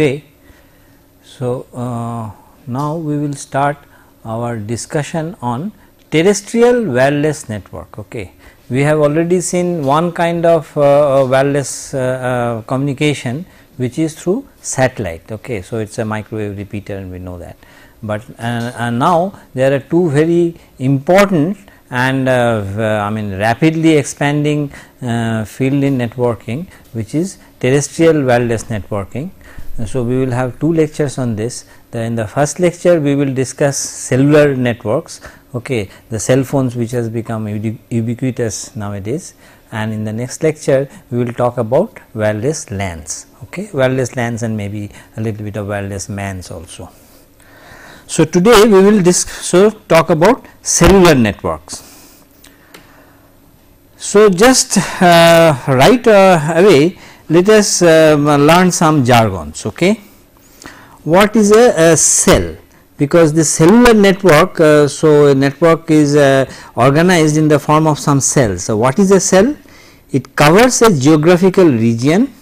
today. So, uh, now we will start our discussion on terrestrial wireless network. Okay. We have already seen one kind of uh, wireless uh, uh, communication which is through satellite. Okay. So, it is a microwave repeater and we know that, but uh, and now there are two very important and uh, I mean rapidly expanding uh, field in networking which is terrestrial wireless networking so, we will have two lectures on this. The, in the first lecture, we will discuss cellular networks, okay, the cell phones which has become ubiquitous nowadays and in the next lecture, we will talk about wireless LANs, okay, wireless LANs and maybe a little bit of wireless MANs also. So, today we will so talk about cellular networks. So, just uh, right uh, away let us um, learn some jargons. Okay. What is a, a cell? Because the cellular network, uh, so network is uh, organized in the form of some cells. So, what is a cell? It covers a geographical region.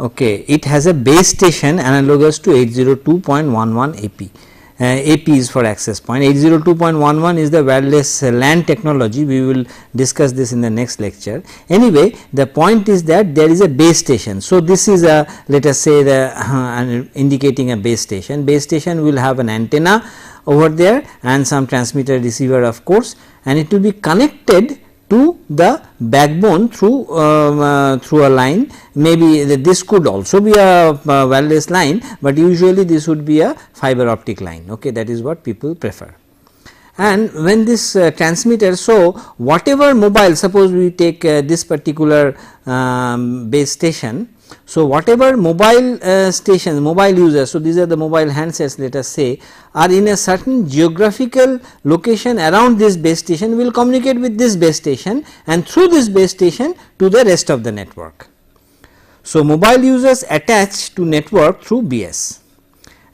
Okay. It has a base station analogous to 802.11 AP. Uh, AP is for access point 802.11 is the wireless LAN technology we will discuss this in the next lecture. Anyway the point is that there is a base station. So, this is a let us say the uh, indicating a base station base station will have an antenna over there and some transmitter receiver of course and it will be connected to the backbone through um, uh, through a line maybe this could also be a uh, wireless line but usually this would be a fiber optic line okay that is what people prefer and when this uh, transmitter so whatever mobile suppose we take uh, this particular um, base station so, whatever mobile uh, stations, mobile users, so these are the mobile handsets let us say are in a certain geographical location around this base station will communicate with this base station and through this base station to the rest of the network. So, mobile users attach to network through BS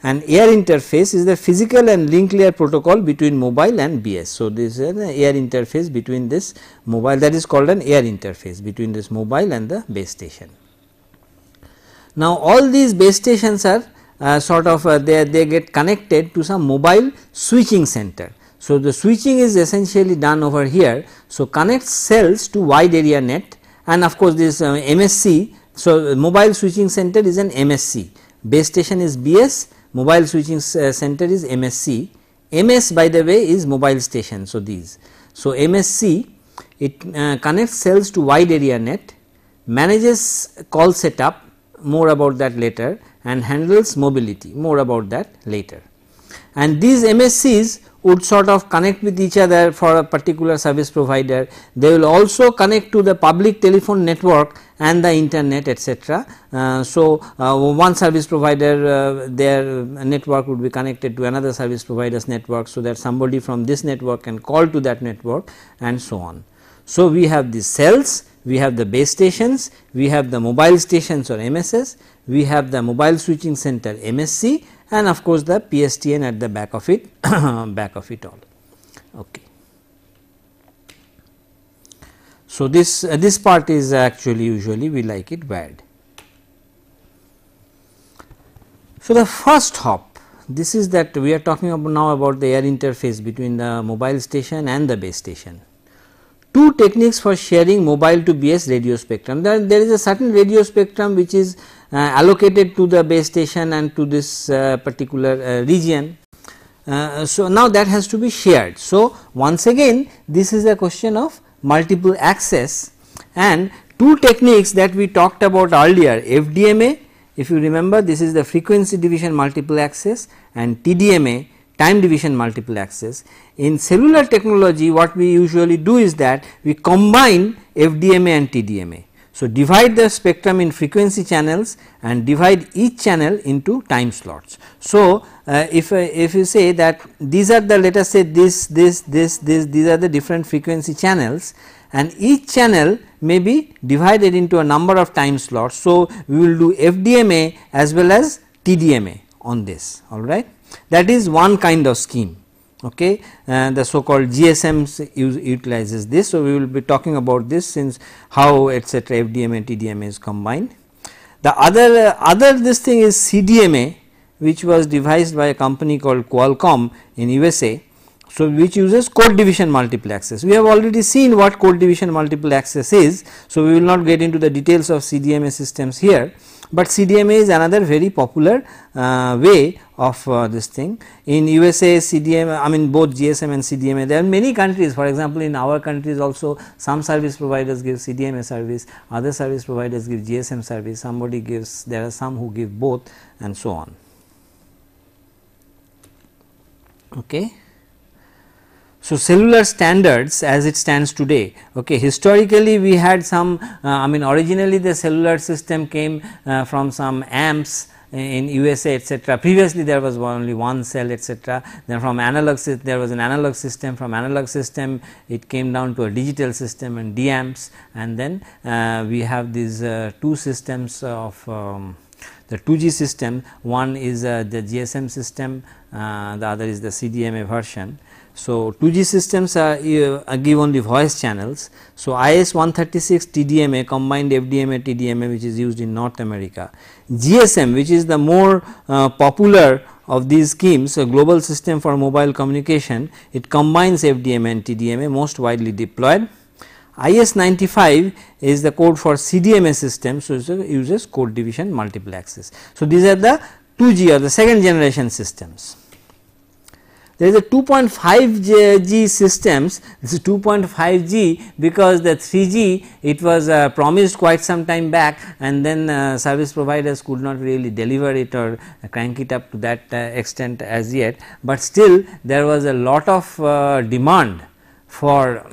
and air interface is the physical and link layer protocol between mobile and BS. So, this is an air interface between this mobile that is called an air interface between this mobile and the base station. Now, all these base stations are uh, sort of uh, they, they get connected to some mobile switching center. So, the switching is essentially done over here. So, connect cells to wide area net and of course, this uh, MSC. So, mobile switching center is an MSC, base station is BS, mobile switching uh, center is MSC. MS by the way is mobile station. So, these. So, MSC it uh, connects cells to wide area net, manages call setup more about that later and handles mobility more about that later. And these MSCs would sort of connect with each other for a particular service provider. They will also connect to the public telephone network and the internet etc. Uh, so, uh, one service provider uh, their network would be connected to another service provider's network. So, that somebody from this network can call to that network and so on. So, we have these cells we have the base stations, we have the mobile stations or MSS, we have the mobile switching center MSC and of course, the PSTN at the back of it back of it all. Okay. So, this uh, this part is actually usually we like it bad. So, the first hop this is that we are talking about now about the air interface between the mobile station and the base station two techniques for sharing mobile to BS radio spectrum. There, there is a certain radio spectrum which is uh, allocated to the base station and to this uh, particular uh, region. Uh, so, now that has to be shared. So, once again this is a question of multiple access and two techniques that we talked about earlier FDMA if you remember this is the frequency division multiple access and TDMA time division multiple access In cellular technology what we usually do is that we combine FDMA and TDMA. So, divide the spectrum in frequency channels and divide each channel into time slots. So, uh, if, uh, if you say that these are the let us say this, this, this, this these are the different frequency channels and each channel may be divided into a number of time slots. So, we will do FDMA as well as TDMA on this alright. That is one kind of scheme okay And uh, the so called GSMs utilizes this. So, we will be talking about this since how etc FDMA and TDMA is combined. The other uh, other this thing is CDMA which was devised by a company called Qualcomm in USA. So, which uses code division multiplexes. We have already seen what code division multiplexes is. So, we will not get into the details of CDMA systems here, but CDMA is another very popular uh, way of uh, this thing. In USA CDMA I mean both GSM and CDMA there are many countries for example in our countries also some service providers give CDMA service, other service providers give GSM service, somebody gives there are some who give both and so on. Okay. So, cellular standards as it stands today, okay, historically we had some uh, I mean originally the cellular system came uh, from some amps in USA etc. Previously there was only one cell etc. Then from analog there was an analog system from analog system it came down to a digital system and DAMs and then uh, we have these uh, two systems of um, the 2G system one is uh, the GSM system uh, the other is the CDMA version so, 2G systems are, uh, give only voice channels. So, IS-136 TDMA combined FDMA TDMA which is used in North America. GSM which is the more uh, popular of these schemes a global system for mobile communication it combines FDMA and TDMA most widely deployed. IS95 is the code for CDMA system so it uses code division multiplexes. So, these are the 2G or the second generation systems. There is a 2.5 G systems, this is 2.5 G because the 3 G it was uh, promised quite some time back and then uh, service providers could not really deliver it or crank it up to that uh, extent as yet, but still there was a lot of uh, demand for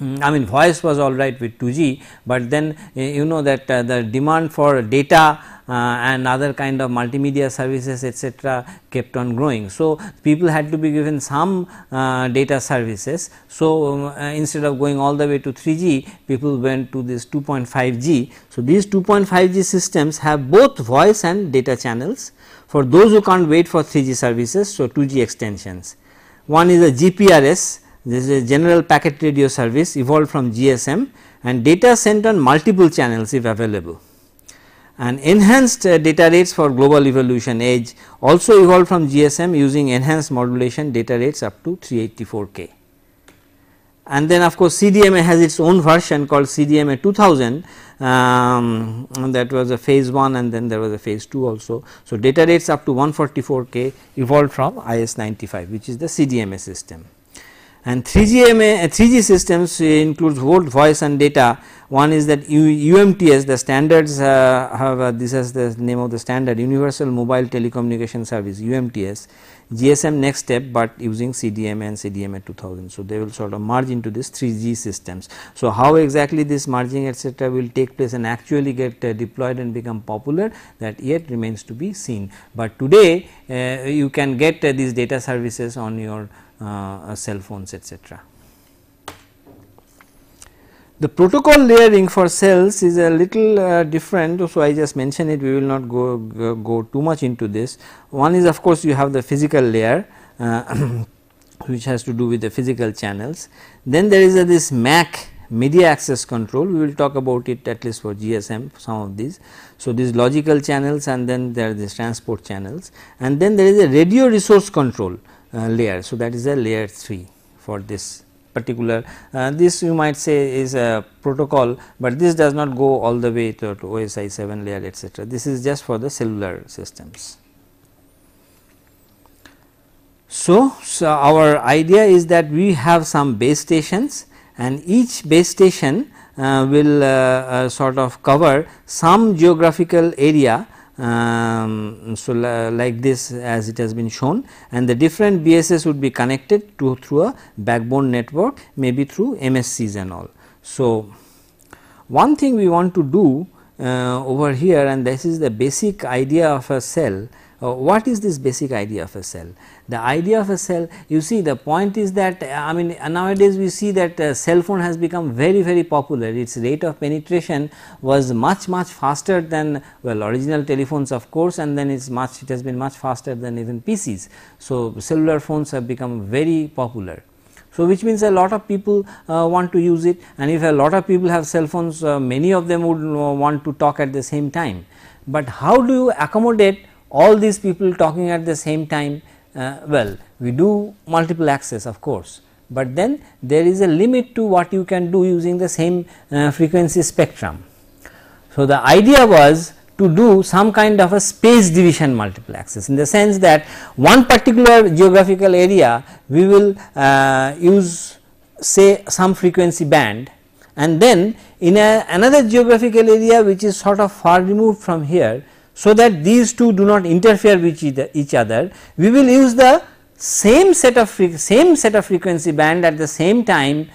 mm, I mean voice was alright with 2G, but then you know that uh, the demand for data uh, and other kind of multimedia services etc. kept on growing. So, people had to be given some uh, data services. So, uh, instead of going all the way to 3G people went to this 2.5G. So, these 2.5G systems have both voice and data channels for those who can't wait for 3G services. So, 2G extensions. One is a GPRS this is a general packet radio service evolved from GSM and data sent on multiple channels if available and enhanced uh, data rates for global evolution age also evolved from GSM using enhanced modulation data rates up to 384K. And then of course, CDMA has its own version called CDMA 2000 um, that was a phase 1 and then there was a phase 2 also. So, data rates up to 144K evolved from IS 95 which is the CDMA system and 3GMA 3G uh, systems includes voice and data one is that UMTS the standards uh, have uh, this is the name of the standard universal mobile telecommunication service UMTS GSM next step but using CDMA and CDMA 2000. So, they will sort of merge into this 3G systems. So, how exactly this merging etc. will take place and actually get uh, deployed and become popular that yet remains to be seen, but today uh, you can get uh, these data services on your uh, uh, cell phones etc. The protocol layering for cells is a little uh, different, so I just mention it, we will not go, go, go, too much into this. One is of course, you have the physical layer uh, which has to do with the physical channels. Then there is uh, a, this MAC media access control, we will talk about it at least for GSM some of these. So, these logical channels and then there are these transport channels and then there is a radio resource control uh, layer. So, that is a layer 3 for this particular uh, this you might say is a protocol, but this does not go all the way to, to OSI 7 layer etc. This is just for the cellular systems. So, so, uh, our idea is that we have some base stations and each base station uh, will uh, uh sort of cover some geographical area um, so like this as it has been shown and the different BSS would be connected to through a backbone network maybe through MSCs and all. So, one thing we want to do uh, over here and this is the basic idea of a cell uh, what is this basic idea of a cell? The idea of a cell, you see the point is that uh, I mean uh, nowadays we see that uh, cell phone has become very very popular, its rate of penetration was much much faster than well original telephones of course and then it's much it has been much faster than even PCs. So, cellular phones have become very popular. So, which means a lot of people uh, want to use it and if a lot of people have cell phones, uh, many of them would uh, want to talk at the same time. But how do you accommodate all these people talking at the same time uh, well we do multiple access of course, but then there is a limit to what you can do using the same uh, frequency spectrum. So, the idea was to do some kind of a space division multiple access, in the sense that one particular geographical area we will uh, use say some frequency band and then in a, another geographical area which is sort of far removed from here so that these two do not interfere with each other, we will use the same set of same set of frequency band at the same time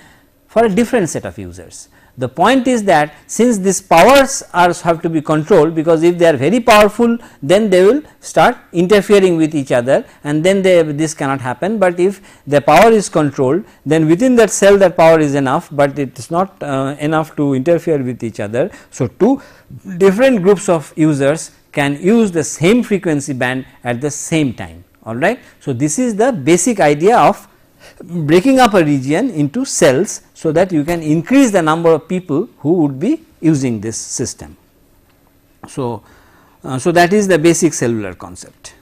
for a different set of users. The point is that since these powers are have to be controlled because if they are very powerful then they will start interfering with each other and then they, this cannot happen but if the power is controlled then within that cell that power is enough but it is not uh, enough to interfere with each other. So, two different groups of users can use the same frequency band at the same time alright. So, this is the basic idea of breaking up a region into cells so that you can increase the number of people who would be using this system. So, uh, so that is the basic cellular concept.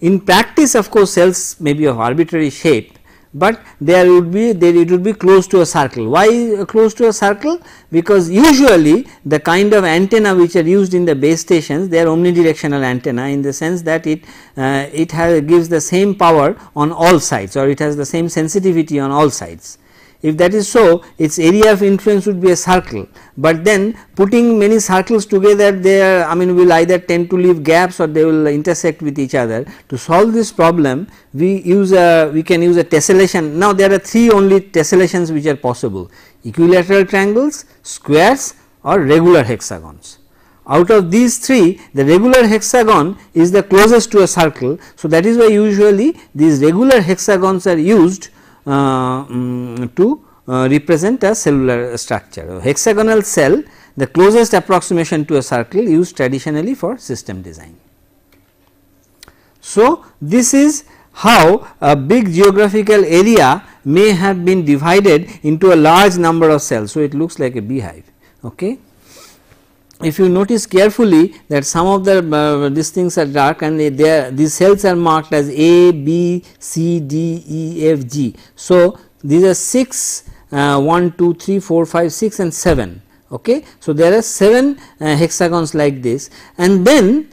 In practice of course, cells may be of arbitrary shape but there would be there it would be close to a circle. Why close to a circle? Because usually the kind of antenna which are used in the base stations they are omnidirectional antenna in the sense that it uh, it has gives the same power on all sides or it has the same sensitivity on all sides. If that is so, its area of influence would be a circle, but then putting many circles together they are, I mean will either tend to leave gaps or they will intersect with each other. To solve this problem we use a we can use a tessellation. Now there are three only tessellations which are possible equilateral triangles, squares or regular hexagons. Out of these three the regular hexagon is the closest to a circle. So, that is why usually these regular hexagons are used uh, mm, to uh, represent a cellular structure. A hexagonal cell the closest approximation to a circle used traditionally for system design. So, this is how a big geographical area may have been divided into a large number of cells. So, it looks like a beehive. Okay if you notice carefully that some of the uh, these things are dark and they, they are, these cells are marked as A, B, C, D, E, F, G. So, these are 6, uh, 1, 2, 3, 4, 5, 6 and 7. Okay. So, there are 7 uh, hexagons like this and then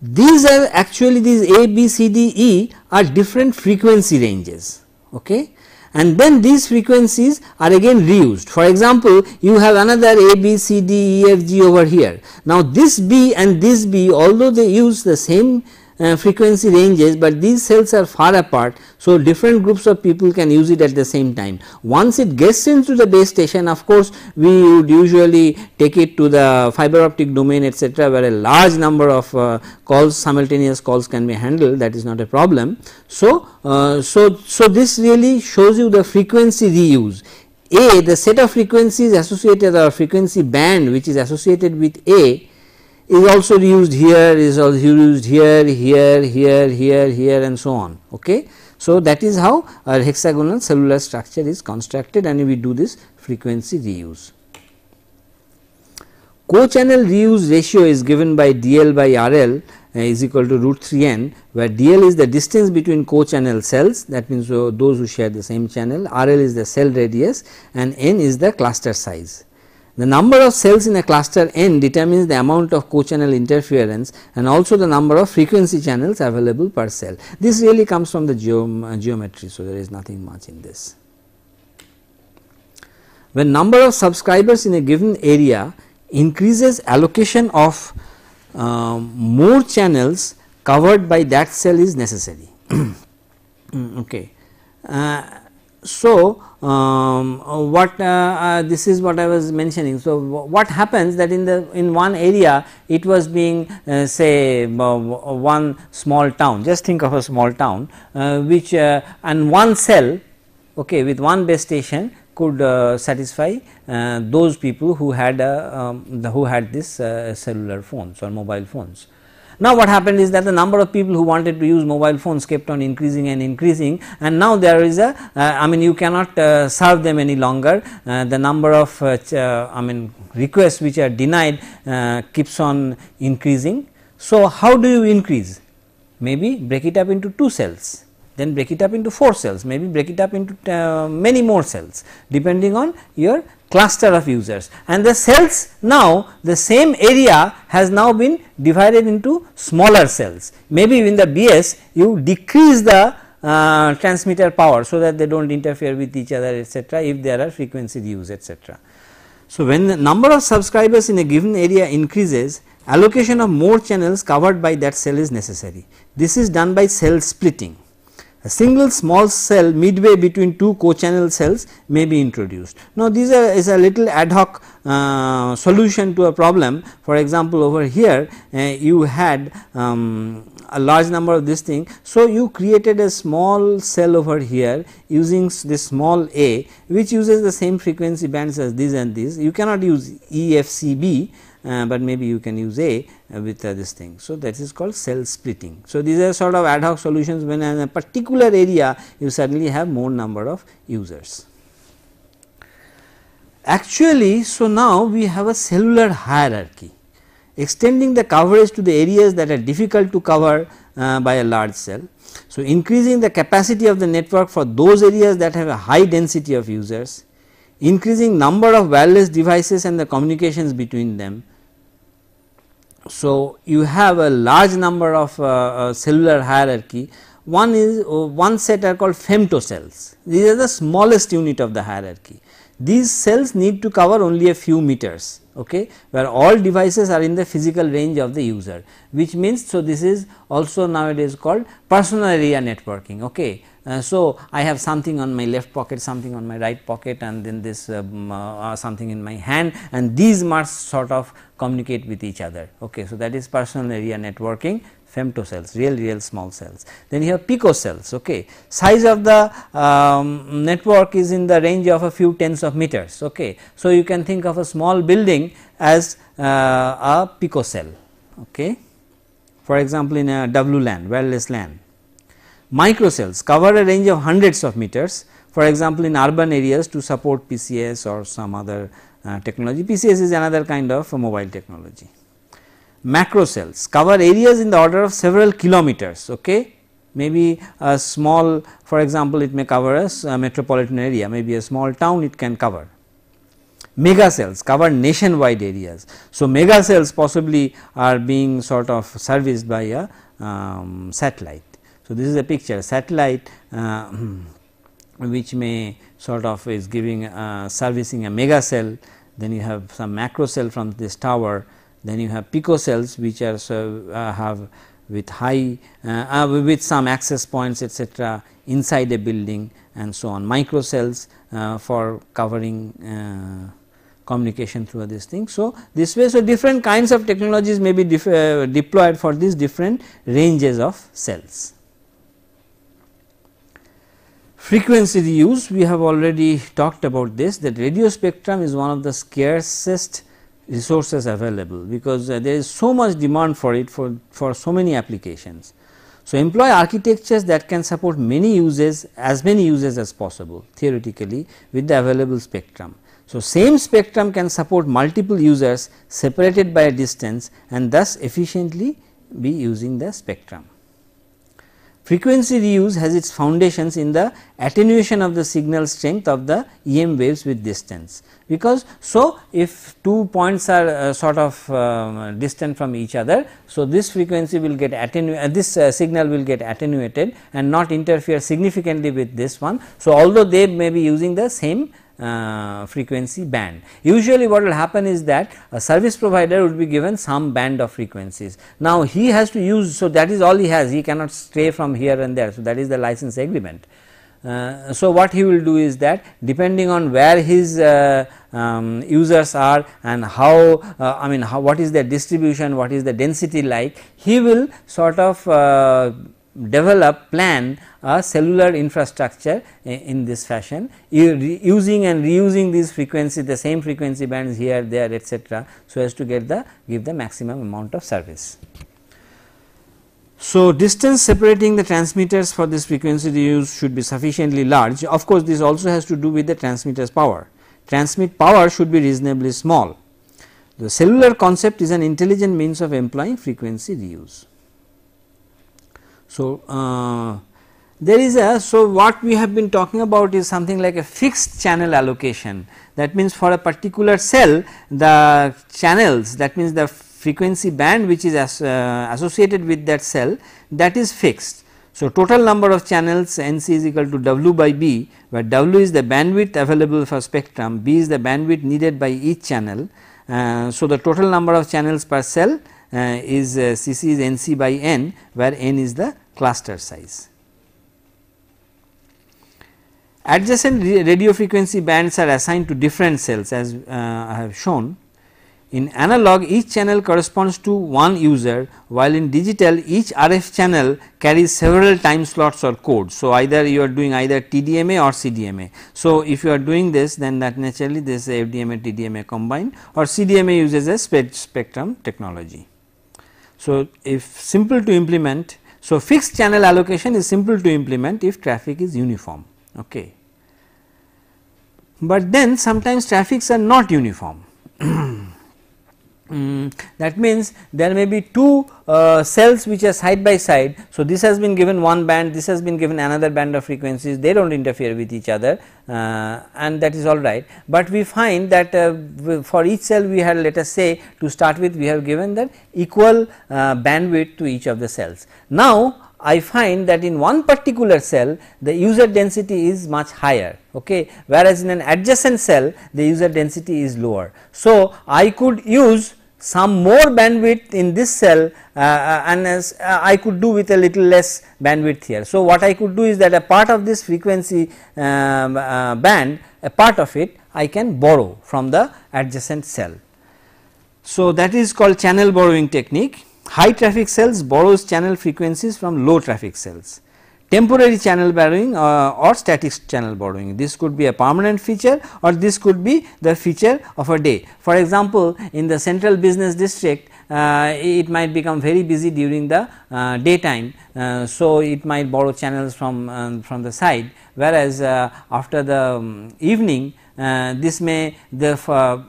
these are actually these A, B, C, D, E are different frequency ranges. Okay and then these frequencies are again reused. For example, you have another A, B, C, D, E, F, G over here. Now, this B and this B although they use the same uh, frequency ranges, but these cells are far apart. So, different groups of people can use it at the same time. Once it gets into the base station of course, we would usually take it to the fiber optic domain etc., where a large number of uh, calls simultaneous calls can be handled that is not a problem. So, uh, so, so this really shows you the frequency reuse. A the set of frequencies associated or frequency band which is associated with A is also used here, is also used here, here, here, here, here and so on. Okay. So, that is how our hexagonal cellular structure is constructed and we do this frequency reuse. Co-channel reuse ratio is given by dl by rl uh, is equal to root 3 n where dl is the distance between co-channel cells that means uh, those who share the same channel, rl is the cell radius and n is the cluster size. The number of cells in a cluster n determines the amount of co-channel interference and also the number of frequency channels available per cell. This really comes from the geom uh, geometry, so there is nothing much in this. When number of subscribers in a given area increases allocation of uh, more channels covered by that cell is necessary. Mm, okay. Uh, so, um, uh, what uh, uh, this is what I was mentioning. So, what happens that in the in one area it was being uh, say uh, one small town just think of a small town uh, which and one cell okay, with one base station could satisfy those people who had a, um, the, who had this cellular phones or mobile phones. Now what happened is that the number of people who wanted to use mobile phones kept on increasing and increasing and now there is a uh, I mean you cannot uh, serve them any longer uh, the number of I mean requests which are denied keeps on increasing. So how do you increase? Maybe break it up into two cells then break it up into 4 cells, maybe break it up into uh, many more cells depending on your cluster of users and the cells now the same area has now been divided into smaller cells. Maybe in the BS you decrease the uh, transmitter power so that they do not interfere with each other etc. if there are frequency reuse, etc. So, when the number of subscribers in a given area increases allocation of more channels covered by that cell is necessary. This is done by cell splitting a single small cell midway between two co co-channel cells may be introduced. Now this is a little ad hoc uh, solution to a problem for example over here uh, you had um, a large number of this thing. So you created a small cell over here using this small a which uses the same frequency bands as this and this you cannot use EFCB uh, but maybe you can use A uh, with uh, this thing. So, that is called cell splitting. So, these are sort of ad hoc solutions when in a particular area you suddenly have more number of users. Actually, so now we have a cellular hierarchy extending the coverage to the areas that are difficult to cover uh, by a large cell. So, increasing the capacity of the network for those areas that have a high density of users, increasing number of wireless devices and the communications between them, so, you have a large number of uh, uh cellular hierarchy one is uh, one set are called femtocells these are the smallest unit of the hierarchy these cells need to cover only a few meters okay where all devices are in the physical range of the user which means so this is also nowadays called personal area networking okay uh, so, I have something on my left pocket, something on my right pocket and then this um, uh, something in my hand and these must sort of communicate with each other. Okay, So, that is personal area networking femtocells, real real small cells. Then you have picocells. Okay, size of the um, network is in the range of a few tens of meters. Okay, so you can think of a small building as uh, a picocell. Okay, for example, in a WLAN, wireless LAN. Microcells cover a range of hundreds of meters for example, in urban areas to support PCS or some other uh, technology. PCS is another kind of mobile technology. Macrocells cover areas in the order of several kilometers, okay? maybe a small for example, it may cover a, a metropolitan area, maybe a small town it can cover. Mega cells cover nationwide areas. So, mega cells possibly are being sort of serviced by a um, satellite. So, this is a picture satellite uh, hmm, which may sort of is giving uh, servicing a mega cell, then you have some macro cell from this tower, then you have pico cells which are so uh, have with high uh, uh, with some access points etc., inside a building and so on micro cells uh, for covering communication through this thing. So, this way so different kinds of technologies may be deployed for these different ranges of cells. Frequency reuse we have already talked about this that radio spectrum is one of the scarcest resources available because uh, there is so much demand for it for, for so many applications. So, employ architectures that can support many uses as many uses as possible theoretically with the available spectrum. So, same spectrum can support multiple users separated by a distance and thus efficiently be using the spectrum. Frequency reuse has its foundations in the attenuation of the signal strength of the EM waves with distance. Because so, if two points are uh, sort of uh, distant from each other, so this frequency will get attenuated, uh, this uh, signal will get attenuated and not interfere significantly with this one. So, although they may be using the same uh, frequency band. Usually what will happen is that a service provider would be given some band of frequencies. Now he has to use, so that is all he has, he cannot stray from here and there, so that is the license agreement. Uh, so what he will do is that depending on where his uh, um, users are and how uh, I mean how what is their distribution what is the density like he will sort of uh, develop plan a cellular infrastructure in this fashion using and reusing these frequency the same frequency bands here there etc. so as to get the give the maximum amount of service. So, distance separating the transmitters for this frequency reuse should be sufficiently large of course, this also has to do with the transmitter's power transmit power should be reasonably small. The cellular concept is an intelligent means of employing frequency reuse. So, uh, there is a so what we have been talking about is something like a fixed channel allocation that means for a particular cell the channels that means the frequency band which is as, uh, associated with that cell that is fixed. So, total number of channels NC is equal to W by B where W is the bandwidth available for spectrum, B is the bandwidth needed by each channel. Uh, so, the total number of channels per cell uh, is CC uh, is NC by N where N is the cluster size. Adjacent radio frequency bands are assigned to different cells as uh, I have shown. In analog each channel corresponds to one user while in digital each RF channel carries several time slots or codes. So, either you are doing either TDMA or CDMA. So, if you are doing this then that naturally this FDMA TDMA combined or CDMA uses a spectrum technology. So, if simple to implement, so fixed channel allocation is simple to implement if traffic is uniform. Okay. But then sometimes traffics are not uniform. Mm, that means there may be two uh, cells which are side by side. So, this has been given one band, this has been given another band of frequencies, they do not interfere with each other uh, and that is all right. But we find that uh, for each cell we had let us say to start with we have given that equal uh, bandwidth to each of the cells. Now, I find that in one particular cell the user density is much higher okay whereas in an adjacent cell the user density is lower. So, I could use some more bandwidth in this cell uh, uh, and as, uh, I could do with a little less bandwidth here. So, what I could do is that a part of this frequency um, uh, band a part of it I can borrow from the adjacent cell. So, that is called channel borrowing technique high traffic cells borrows channel frequencies from low traffic cells temporary channel borrowing uh, or static channel borrowing. This could be a permanent feature or this could be the feature of a day. For example, in the central business district, uh, it might become very busy during the uh, daytime. Uh, so, it might borrow channels from, um, from the side whereas, uh, after the um, evening uh, this may uh, the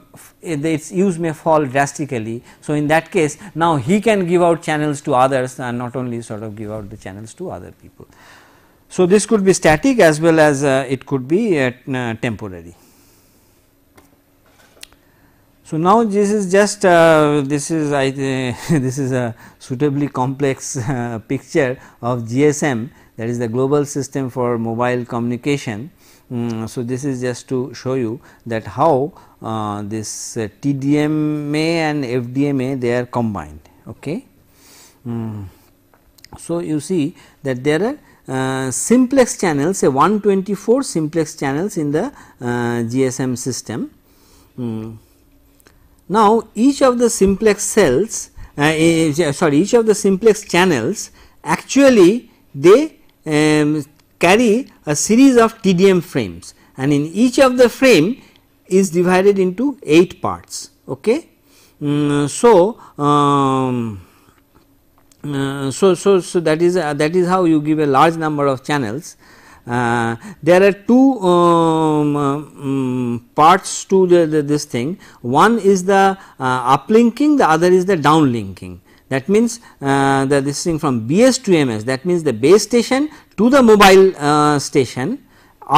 its use may fall drastically. So, in that case now he can give out channels to others and not only sort of give out the channels to other people. So, this could be static as well as uh, it could be uh, uh temporary. So, now this is just uh, this is I this is a suitably complex uh, picture of GSM that is the global system for mobile communication Mm, so, this is just to show you that how uh, this uh, TDMA and FDMA they are combined. Okay. Mm. so, you see that there are uh, simplex channels say 124 simplex channels in the uh, GSM system. Mm. now, each of the simplex cells uh, eh, sorry each of the simplex channels actually they um, carry a series of TDM frames and in each of the frame is divided into 8 parts. Okay. Mm, so, um, uh, so, so, so that is uh, that is how you give a large number of channels. Uh, there are two um, um, parts to the, the, this thing. One is the uh, uplinking, the other is the downlinking. That means uh, the this thing from BS to MS that means the base station to the mobile uh, station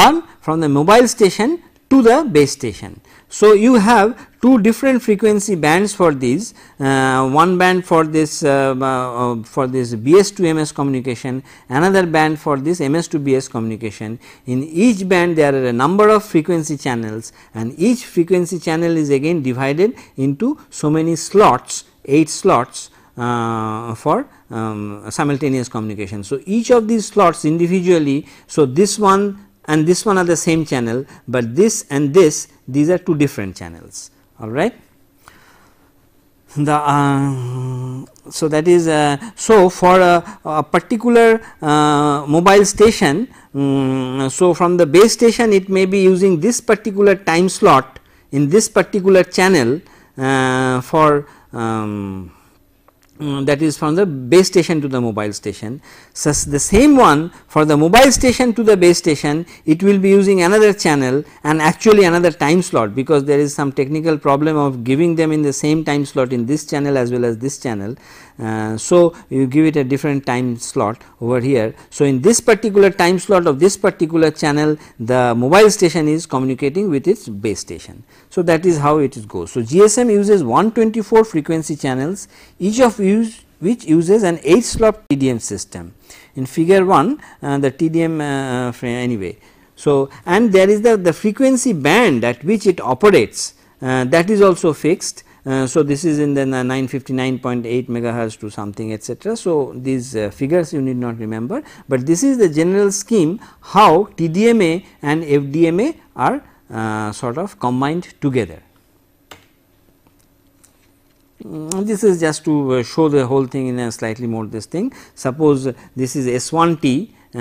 or from the mobile station to the base station. So, you have two different frequency bands for these uh, one band for this uh, uh, for this BS to MS communication another band for this MS to BS communication in each band there are a number of frequency channels and each frequency channel is again divided into so many slots 8 slots uh, for um, simultaneous communication. So, each of these slots individually, so this one and this one are the same channel, but this and this these are two different channels all right. The, uh, so that is uh, so for a, a particular uh, mobile station um, so from the base station it may be using this particular time slot in this particular channel uh, for um, um, that is from the base station to the mobile station. So, the same one for the mobile station to the base station it will be using another channel and actually another time slot because there is some technical problem of giving them in the same time slot in this channel as well as this channel. Uh, so, you give it a different time slot over here. So, in this particular time slot of this particular channel the mobile station is communicating with its base station. So, that is how it goes. So, GSM uses 124 frequency channels each of use which uses an 8 slot TDM system. In figure 1 uh, the TDM uh, uh anyway. So, and there is the, the frequency band at which it operates uh, that is also fixed uh, so, this is in the 959.8 megahertz to something etc. So, these uh, figures you need not remember, but this is the general scheme how TDMA and FDMA are uh, sort of combined together. Mm, this is just to uh, show the whole thing in a slightly more this thing. Suppose this is S 1 t uh,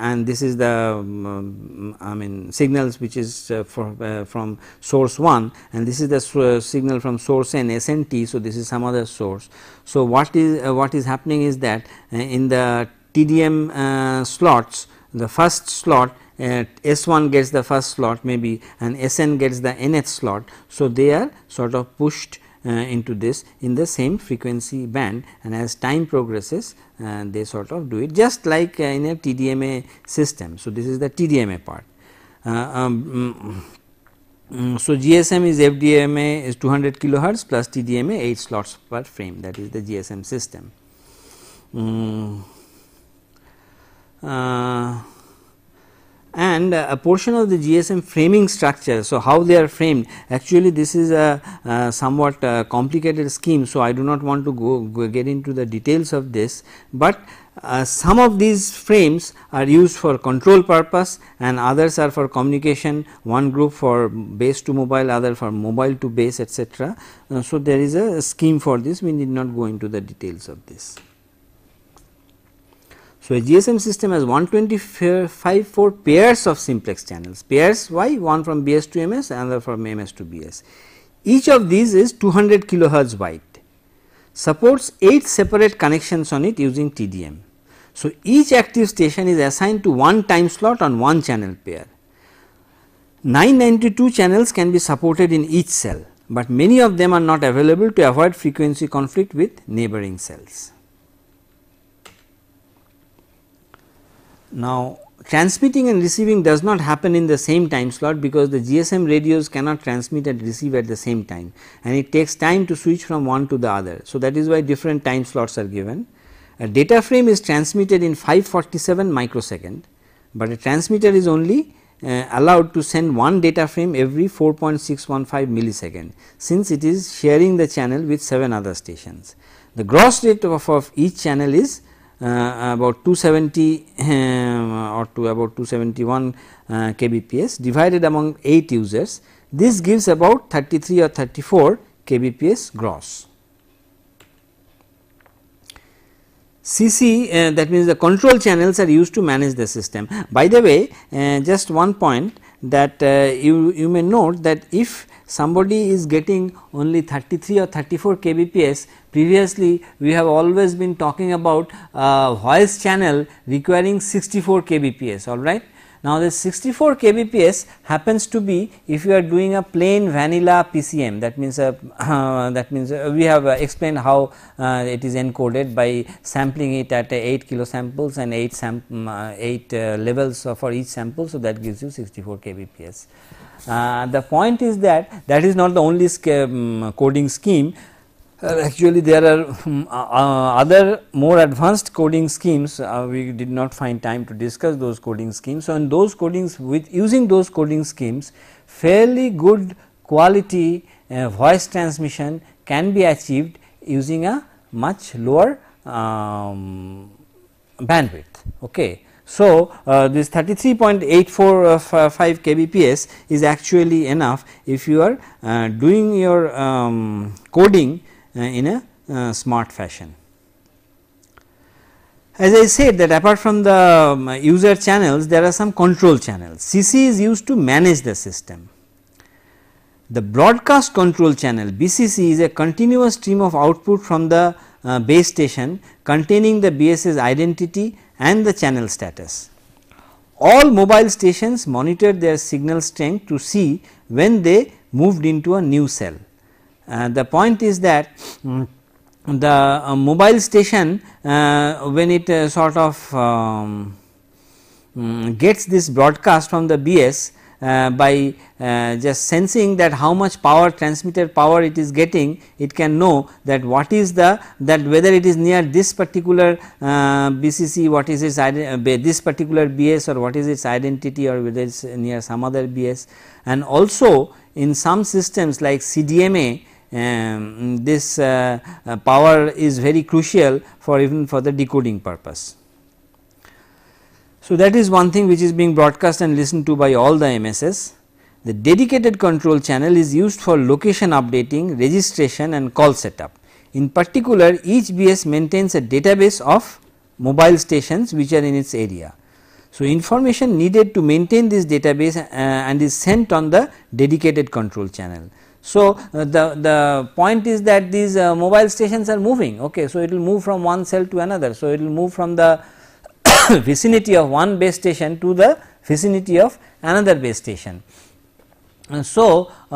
and this is the um, um, I mean signals which is uh, for, uh, from source 1 and this is the signal from source n SNT. So, this is some other source. So, what is what is happening is that in the TDM slots the first slot uh, S1 gets the first slot maybe and Sn gets the nth slot. So, they are sort of pushed uh, into this in the same frequency band and as time progresses uh, they sort of do it just like uh, in a TDMA system. So, this is the TDMA part. Um, mm, mm, so, GSM is FDMA is 200 kilohertz plus TDMA 8 slots per frame that is the GSM system. Mm. uh, and a portion of the GSM framing structure. So, how they are framed actually this is a, somewhat uh, complicated scheme. So, I do not want to go, go get into the details of this, but uh, some of these frames are used for control purpose and others are for communication one group for base to mobile other for mobile to base etc. Uh, so, there is a scheme for this we need not go into the details of this. So, a GSM system has four pairs of simplex channels, pairs why one from BS to MS another from MS to BS. Each of these is 200 kilohertz wide, supports 8 separate connections on it using TDM. So, each active station is assigned to one time slot on one channel pair. 992 channels can be supported in each cell, but many of them are not available to avoid frequency conflict with neighboring cells. Now, transmitting and receiving does not happen in the same time slot because the GSM radios cannot transmit and receive at the same time and it takes time to switch from one to the other. So, that is why different time slots are given. A data frame is transmitted in 547 microsecond, but a transmitter is only uh, allowed to send one data frame every 4.615 millisecond since it is sharing the channel with 7 other stations. The gross rate of, of each channel is uh, about 270 um, or to about 271 uh, kbps divided among 8 users this gives about 33 or 34 kbps gross. CC uh, that means the control channels are used to manage the system. By the way, uh, just one point that uh, you, you may note that if somebody is getting only 33 or 34 kbps previously we have always been talking about uh, voice channel requiring 64 kbps all right. Now, this 64 kbps happens to be if you are doing a plain vanilla PCM that means a, uh, uh, that means uh, we have uh, explained how uh, it is encoded by sampling it at 8 kilo samples and 8, sam mm, 8 levels for each sample. So, that gives you 64 kbps. Uh, the point is that that is not the only um, coding scheme. Uh, actually, there are um, uh, uh other more advanced coding schemes. Uh, we did not find time to discuss those coding schemes. So, in those codings, with using those coding schemes, fairly good quality uh, voice transmission can be achieved using a much lower um, bandwidth. Okay. So, uh, this 33.845 uh, kbps is actually enough if you are uh, doing your um, coding uh, in a uh, smart fashion. As I said that apart from the um, user channels there are some control channels CC is used to manage the system. The broadcast control channel BCC is a continuous stream of output from the uh, base station containing the BSS identity and the channel status. All mobile stations monitored their signal strength to see when they moved into a new cell. Uh, the point is that um, the uh, mobile station uh, when it uh, sort of um, um, gets this broadcast from the BS uh, by uh, just sensing that how much power transmitted power it is getting it can know that what is the that whether it is near this particular uh, BCC what is its this particular BS or what is its identity or whether it is near some other BS and also in some systems like CDMA um, this uh, uh, power is very crucial for even for the decoding purpose. So, that is one thing which is being broadcast and listened to by all the MSS. The dedicated control channel is used for location updating, registration and call setup. In particular, each BS maintains a database of mobile stations which are in its area. So, information needed to maintain this database uh, and is sent on the dedicated control channel. So, uh, the, the point is that these uh, mobile stations are moving, okay. so it will move from one cell to another. So, it will move from the vicinity of one base station to the vicinity of another base station. so,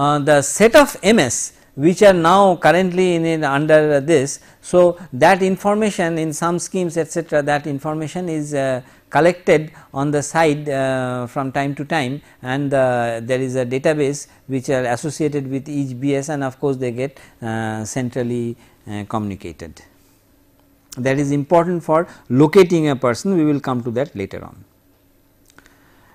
uh, the set of MS which are now currently in, in under uh, this. So, that information in some schemes etc. that information is uh, collected on the side uh, from time to time and uh, there is a database which are associated with each BS and of course, they get uh, centrally communicated that is important for locating a person we will come to that later on.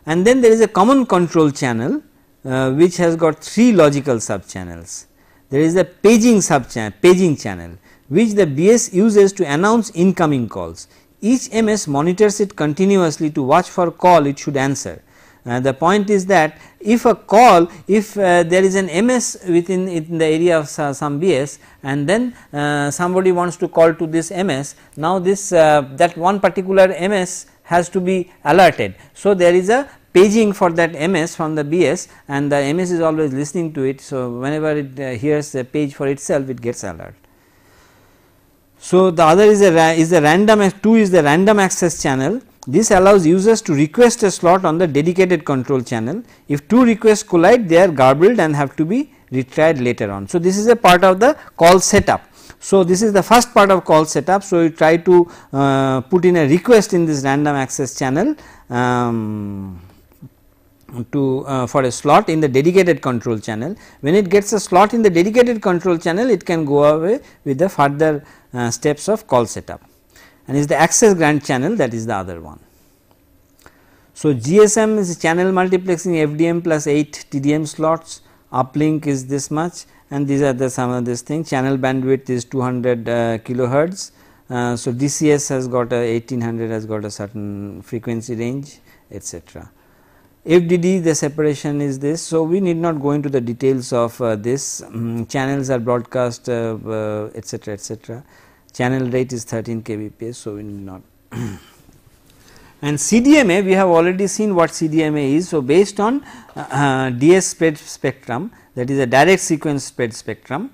And then there is a common control channel uh, which has got three logical sub channels. There is a paging sub -channel, paging channel which the BS uses to announce incoming calls. Each MS monitors it continuously to watch for call it should answer uh, the point is that if a call if uh, there is an MS within in the area of uh, some BS and then uh, somebody wants to call to this MS now this uh, that one particular MS has to be alerted. So, there is a paging for that MS from the BS and the MS is always listening to it. So, whenever it hears a page for itself it gets alert. So, the other is a is the random 2 is the random access channel this allows users to request a slot on the dedicated control channel. If two requests collide they are garbled and have to be retried later on. So, this is a part of the call setup. So, this is the first part of call setup. So, you try to uh, put in a request in this random access channel um, to uh, for a slot in the dedicated control channel. When it gets a slot in the dedicated control channel it can go away with the further uh, steps of call setup and is the access grant channel that is the other one. So, GSM is channel multiplexing FDM plus 8 TDM slots, uplink is this much and these are the some of this thing channel bandwidth is 200 uh, kilohertz. Uh, so, DCS has got a 1800 has got a certain frequency range etc. FDD the separation is this. So, we need not go into the details of uh, this um, channels are broadcast etc. Uh, uh, etc channel rate is 13 kbps. So, we need not and CDMA we have already seen what CDMA is. So, based on uh, uh, DS spread spectrum that is a direct sequence spread spectrum.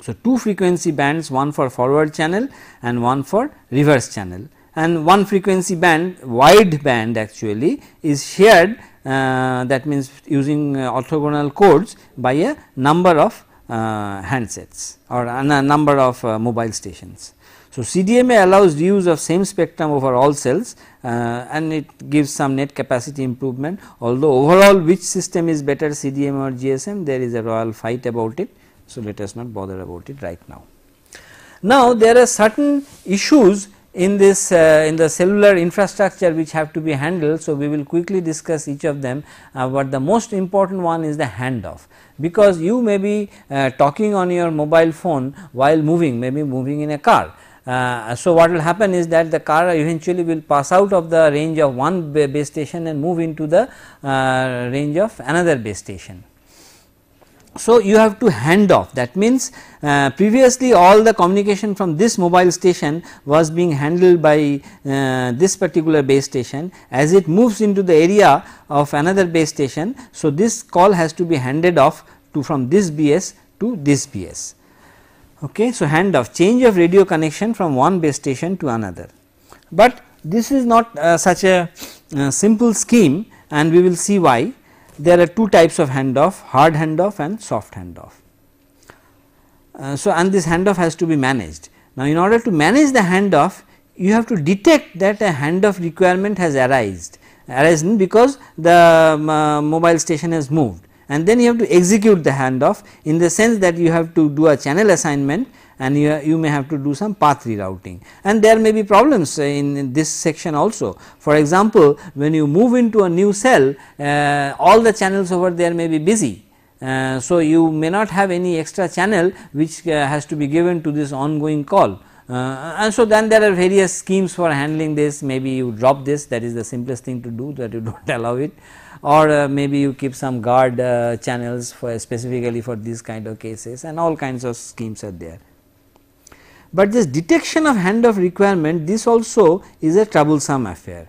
So, two frequency bands one for forward channel and one for reverse channel and one frequency band wide band actually is shared uh, that means using uh, orthogonal codes by a number of uh, handsets or a number of uh, mobile stations. So, CDMA allows use of same spectrum over all cells uh, and it gives some net capacity improvement although overall which system is better CDMA or GSM there is a royal fight about it. So, let us not bother about it right now. Now, there are certain issues in this uh, in the cellular infrastructure which have to be handled. So, we will quickly discuss each of them, uh, but the most important one is the handoff because you may be uh, talking on your mobile phone while moving maybe moving in a car. Uh, so, what will happen is that the car eventually will pass out of the range of one base station and move into the uh, range of another base station. So, you have to hand off that means uh, previously all the communication from this mobile station was being handled by uh, this particular base station as it moves into the area of another base station. So, this call has to be handed off to from this BS to this BS. Okay. So, hand off change of radio connection from one base station to another, but this is not uh, such a uh, simple scheme and we will see why there are two types of handoff hard handoff and soft handoff. Uh, so, and this handoff has to be managed. Now, in order to manage the handoff you have to detect that a handoff requirement has arisen, arisen because the um, uh, mobile station has moved and then you have to execute the handoff in the sense that you have to do a channel assignment and you, you may have to do some path rerouting and there may be problems in, this section also. For example, when you move into a new cell uh, all the channels over there may be busy uh, so you may not have any extra channel which uh, has to be given to this ongoing call. Uh, and so then there are various schemes for handling this maybe you drop this that is the simplest thing to do that you do not allow it or uh, maybe you keep some guard uh, channels for specifically for these kind of cases and all kinds of schemes are there. But this detection of handoff requirement this also is a troublesome affair.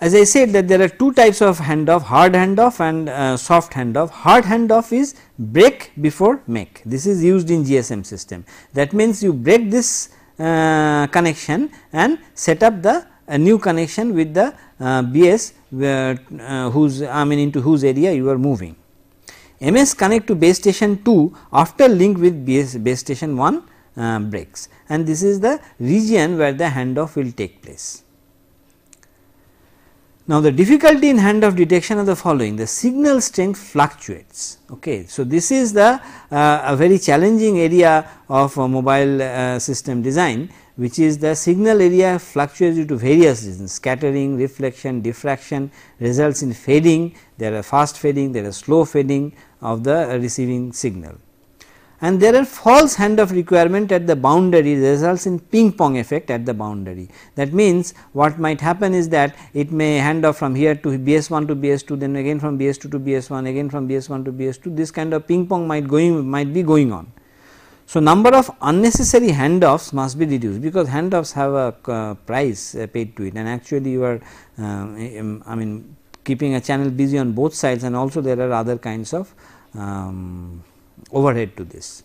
As I said that there are two types of handoff hard handoff and uh, soft handoff. Hard handoff is break before make this is used in GSM system that means you break this uh, connection and set up the a new connection with the uh, BS where uh, whose I mean into whose area you are moving. MS connect to base station 2 after link with BS base station 1 uh, breaks and this is the region where the handoff will take place. Now, the difficulty in hand of detection are the following the signal strength fluctuates. Okay. So, this is the uh, a very challenging area of mobile uh, system design which is the signal area fluctuates due to various reasons scattering, reflection, diffraction results in fading there are fast fading there are slow fading of the receiving signal and there are false hand of requirement at the boundary results in ping pong effect at the boundary. That means, what might happen is that it may hand off from here to BS1 to BS2 then again from BS2 to BS1 again from BS1 to BS2 this kind of ping pong might going might be going on. So, number of unnecessary handoffs must be reduced because handoffs have a uh, price uh, paid to it and actually you are uh, um, I mean keeping a channel busy on both sides and also there are other kinds of um, overhead to this.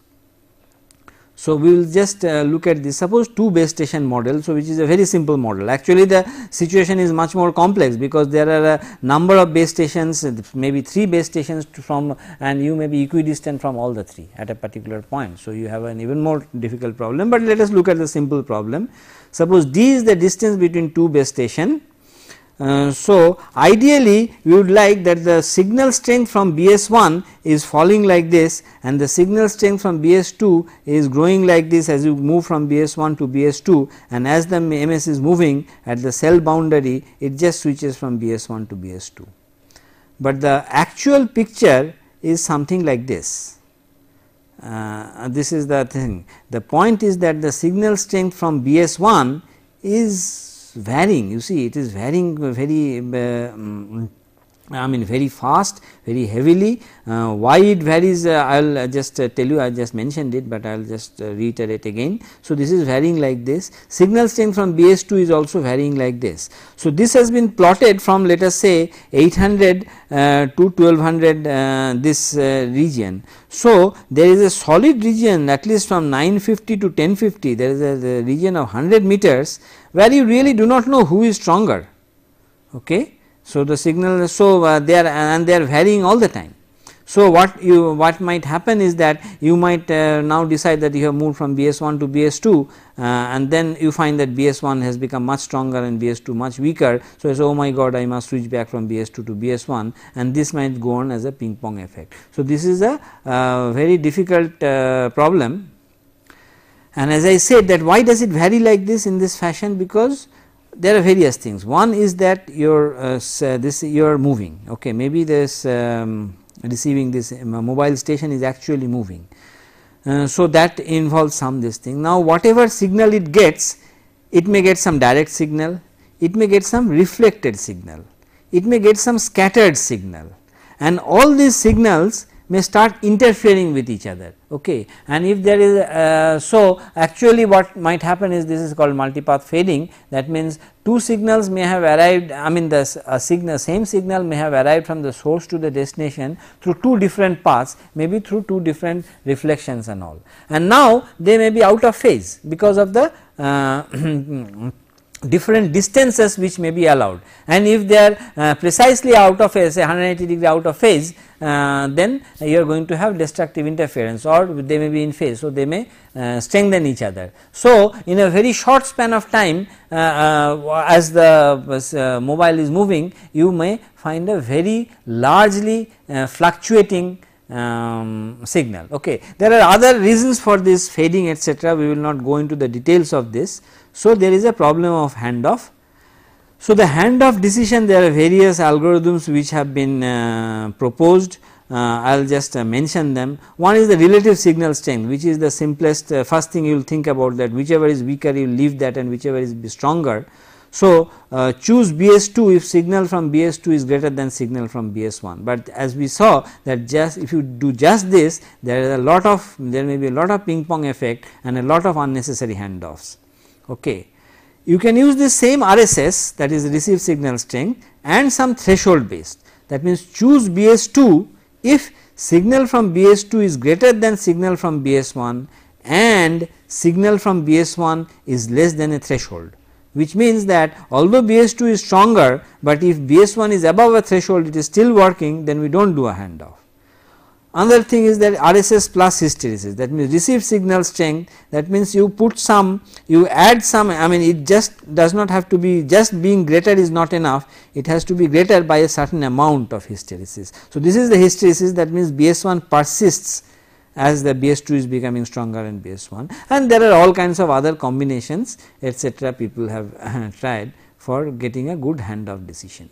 So, we will just uh, look at this suppose two base station model. So, which is a very simple model actually the situation is much more complex because there are a number of base stations maybe 3 base stations from and you may be equidistant from all the 3 at a particular point. So, you have an even more difficult problem, but let us look at the simple problem. Suppose d is the distance between two base station uh, so, ideally we would like that the signal strength from BS1 is falling like this and the signal strength from BS2 is growing like this as you move from BS1 to BS2 and as the MS is moving at the cell boundary it just switches from BS1 to BS2. But the actual picture is something like this. Uh, this is the thing the point is that the signal strength from BS1 is varying you see it is varying very um, I mean very fast, very heavily. Uh, why it varies, uh, I will uh, just uh, tell you, I just mentioned it, but I will just uh, reiterate again. So, this is varying like this, signal strength from BS2 is also varying like this. So, this has been plotted from let us say 800 uh, to 1200 this region. So, there is a solid region at least from 950 to 1050, there is a, a region of 100 meters where you really do not know who is stronger. Okay so, the signal so uh, they are and they are varying all the time. So, what you what might happen is that you might uh, now decide that you have moved from BS1 to BS2 uh, and then you find that BS1 has become much stronger and BS2 much weaker. So, it's oh my god I must switch back from BS2 to BS1 and this might go on as a ping pong effect. So, this is a uh, very difficult uh, problem and as I said that why does it vary like this in this fashion because there are various things. One is that your uh, uh, this you are moving. Okay, maybe this um, receiving this um, mobile station is actually moving. Uh, so that involves some this thing. Now whatever signal it gets, it may get some direct signal, it may get some reflected signal, it may get some scattered signal, and all these signals may start interfering with each other okay and if there is uh, so actually what might happen is this is called multipath fading that means two signals may have arrived I mean the uh, signal same signal may have arrived from the source to the destination through two different paths maybe through two different reflections and all and now they may be out of phase because of the uh different distances which may be allowed and if they are uh, precisely out of phase say 180 degree out of phase uh, then you are going to have destructive interference or they may be in phase so they may uh, strengthen each other. So in a very short span of time uh, uh, as the as, uh, mobile is moving you may find a very largely fluctuating um, signal okay there are other reasons for this fading etc we will not go into the details of this so, there is a problem of handoff. So, the handoff decision there are various algorithms which have been uh, proposed I uh, will just uh, mention them. One is the relative signal strength which is the simplest uh, first thing you will think about that whichever is weaker you leave that and whichever is stronger. So, uh, choose BS2 if signal from BS2 is greater than signal from BS1, but as we saw that just if you do just this there is a lot of there may be a lot of ping pong effect and a lot of unnecessary handoffs. Okay. You can use this same RSS that is receive signal strength and some threshold based that means choose BS2 if signal from BS2 is greater than signal from BS1 and signal from BS1 is less than a threshold which means that although BS2 is stronger, but if BS1 is above a threshold it is still working then we do not do a handoff. Another thing is that RSS plus hysteresis that means receive signal strength that means you put some you add some I mean it just does not have to be just being greater is not enough it has to be greater by a certain amount of hysteresis. So, this is the hysteresis that means BS1 persists as the BS2 is becoming stronger and BS1 and there are all kinds of other combinations etc. people have tried for getting a good hand of decision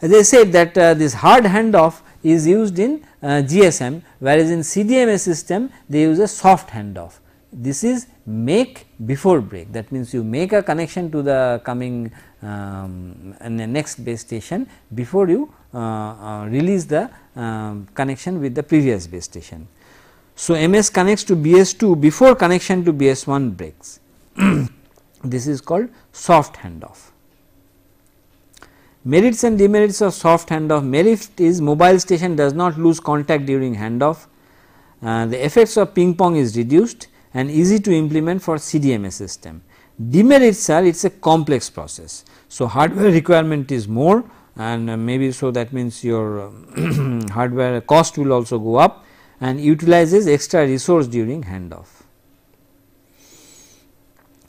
they said that uh, this hard handoff is used in uh, GSM whereas in CDMA system they use a soft handoff. This is make before break that means you make a connection to the coming um, the next base station before you uh, release the um, connection with the previous base station. So, MS connects to BS2 before connection to BS1 breaks. this is called soft handoff. Merits and demerits of soft handoff merit is mobile station does not lose contact during handoff, uh, the effects of ping pong is reduced and easy to implement for CDMA system. Demerits are it is a complex process. So, hardware requirement is more and uh, maybe so that means your um, hardware cost will also go up and utilizes extra resource during handoff.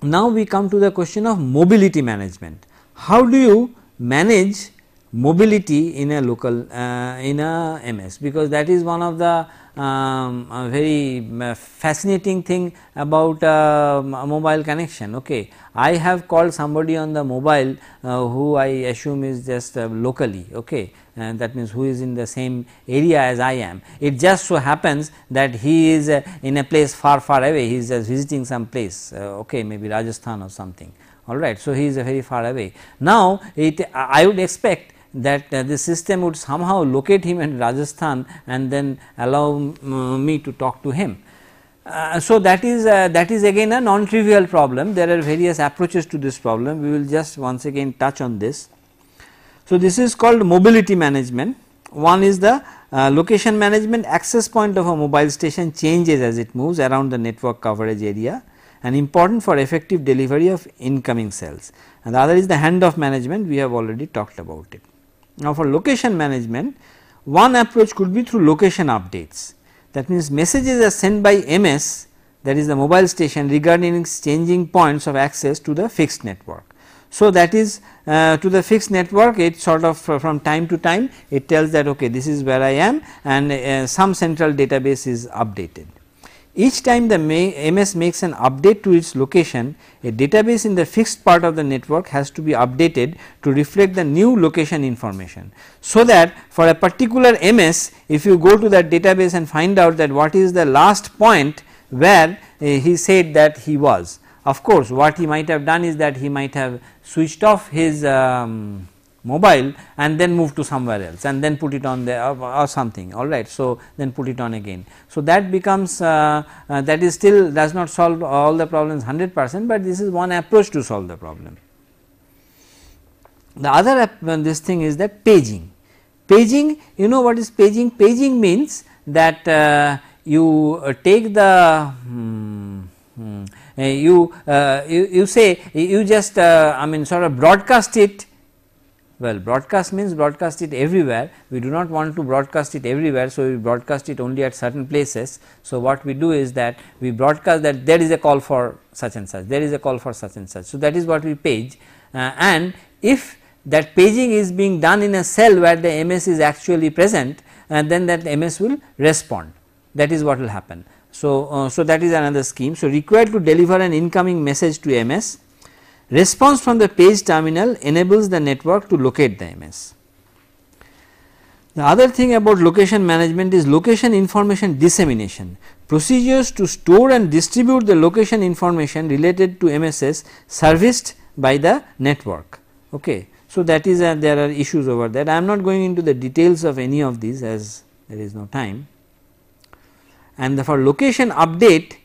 Now, we come to the question of mobility management. How do you manage mobility in a local uh, in a MS because that is one of the um, very uh, fascinating thing about uh, mobile connection. Okay, I have called somebody on the mobile uh, who I assume is just uh, locally. Okay, and uh, that means who is in the same area as I am. It just so happens that he is in a place far far away. He is just visiting some place. okay, maybe Rajasthan or something alright. So, he is very far away. Now, it I would expect that uh, system would somehow locate him in Rajasthan and then allow me to talk to him. Uh, so, that is uh, that is again a non trivial problem there are various approaches to this problem we will just once again touch on this. So, this is called mobility management one is the uh, location management access point of a mobile station changes as it moves around the network coverage area and important for effective delivery of incoming cells and the other is the handoff management we have already talked about it. Now, for location management one approach could be through location updates that means messages are sent by MS that is the mobile station regarding its changing points of access to the fixed network. So, that is uh, to the fixed network it sort of uh, from time to time it tells that okay this is where I am and uh, some central database is updated. Each time the MS makes an update to its location, a database in the fixed part of the network has to be updated to reflect the new location information. So that for a particular MS, if you go to that database and find out that what is the last point where uh, he said that he was. Of course, what he might have done is that he might have switched off his um, mobile and then move to somewhere else and then put it on there or, uh, or something all right. So, then put it on again. So, that becomes uh, uh, that is still does not solve all the problems 100 percent, but this is one approach to solve the problem. The other uh, this thing is that paging. Paging you know what is paging? Paging means that uh, you uh, take the hmm, hmm, you, you, you say you just I mean sort of broadcast it well, broadcast means broadcast it everywhere. We do not want to broadcast it everywhere, so we broadcast it only at certain places. So, what we do is that we broadcast that there is a call for such and such, there is a call for such and such. So, that is what we page uh, and if that paging is being done in a cell where the MS is actually present and uh, then that MS will respond that is what will happen. So, uh, so that is another scheme. So, required to deliver an incoming message to MS Response from the page terminal enables the network to locate the MS. The other thing about location management is location information dissemination. Procedures to store and distribute the location information related to MSS serviced by the network. Okay. So, that is a, uh, there are issues over that. I am not going into the details of any of these as there is no time. And the, for location update